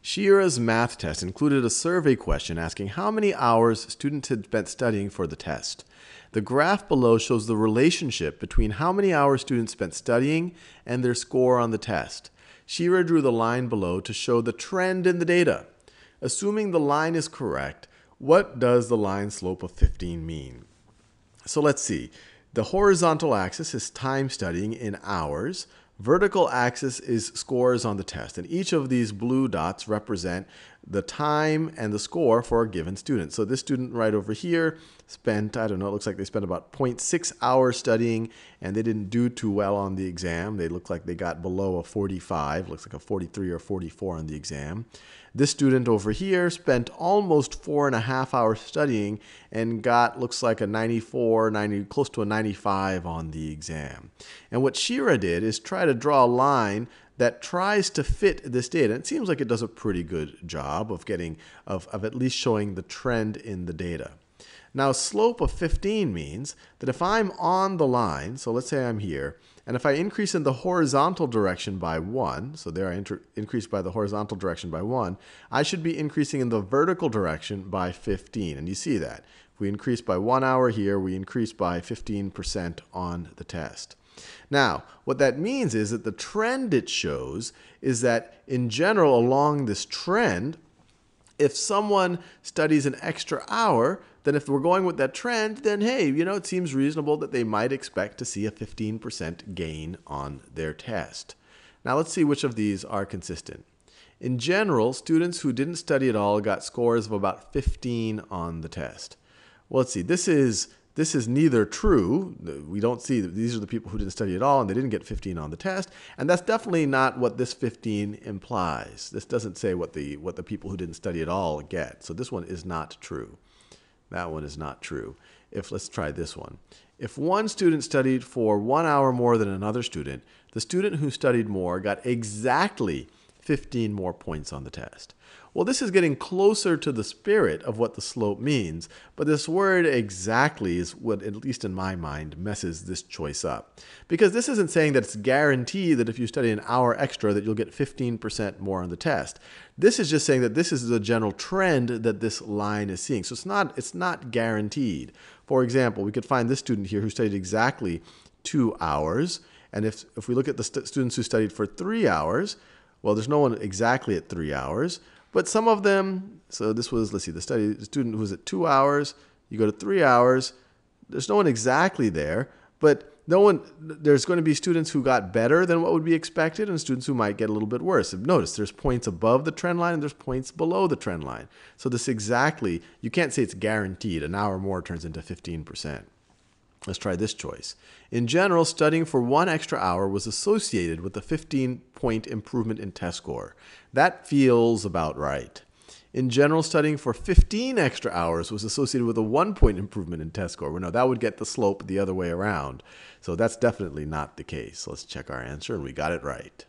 Shira's math test included a survey question asking how many hours students had spent studying for the test. The graph below shows the relationship between how many hours students spent studying and their score on the test. Shira drew the line below to show the trend in the data. Assuming the line is correct, what does the line slope of 15 mean? So let's see. The horizontal axis is time studying in hours. Vertical axis is scores on the test, and each of these blue dots represent the time and the score for a given student. So this student right over here spent, I don't know, it looks like they spent about 0.6 hours studying and they didn't do too well on the exam. They looked like they got below a 45, looks like a 43 or 44 on the exam. This student over here spent almost four and a half hours studying and got, looks like a 94, 90, close to a 95 on the exam. And what Shira did is try to draw a line that tries to fit this data. and It seems like it does a pretty good job of getting of, of at least showing the trend in the data. Now slope of 15 means that if I'm on the line, so let's say I'm here, and if I increase in the horizontal direction by 1, so there I increase by the horizontal direction by 1, I should be increasing in the vertical direction by 15. And you see that. If we increase by 1 hour here, we increase by 15% on the test. Now, what that means is that the trend it shows is that in general along this trend, if someone studies an extra hour, then if we're going with that trend, then hey, you know, it seems reasonable that they might expect to see a 15% gain on their test. Now let's see which of these are consistent. In general, students who didn't study at all got scores of about 15 on the test. Well, let's see, this is this is neither true. We don't see these are the people who didn't study at all and they didn't get 15 on the test. And that's definitely not what this 15 implies. This doesn't say what the, what the people who didn't study at all get. So this one is not true. That one is not true. If let's try this one. If one student studied for one hour more than another student, the student who studied more got exactly 15 more points on the test. Well, this is getting closer to the spirit of what the slope means, but this word exactly is what, at least in my mind, messes this choice up. Because this isn't saying that it's guaranteed that if you study an hour extra that you'll get 15% more on the test. This is just saying that this is the general trend that this line is seeing. So it's not, it's not guaranteed. For example, we could find this student here who studied exactly two hours. And if, if we look at the st students who studied for three hours, well, there's no one exactly at three hours. But some of them, so this was, let's see, the study, the student was at two hours, you go to three hours, there's no one exactly there, but no one, there's going to be students who got better than what would be expected and students who might get a little bit worse. Notice there's points above the trend line and there's points below the trend line. So this exactly, you can't say it's guaranteed. An hour more turns into 15%. Let's try this choice. In general, studying for one extra hour was associated with a 15 point improvement in test score. That feels about right. In general, studying for 15 extra hours was associated with a one point improvement in test score. Well, no, that would get the slope the other way around. So that's definitely not the case. Let's check our answer, and we got it right.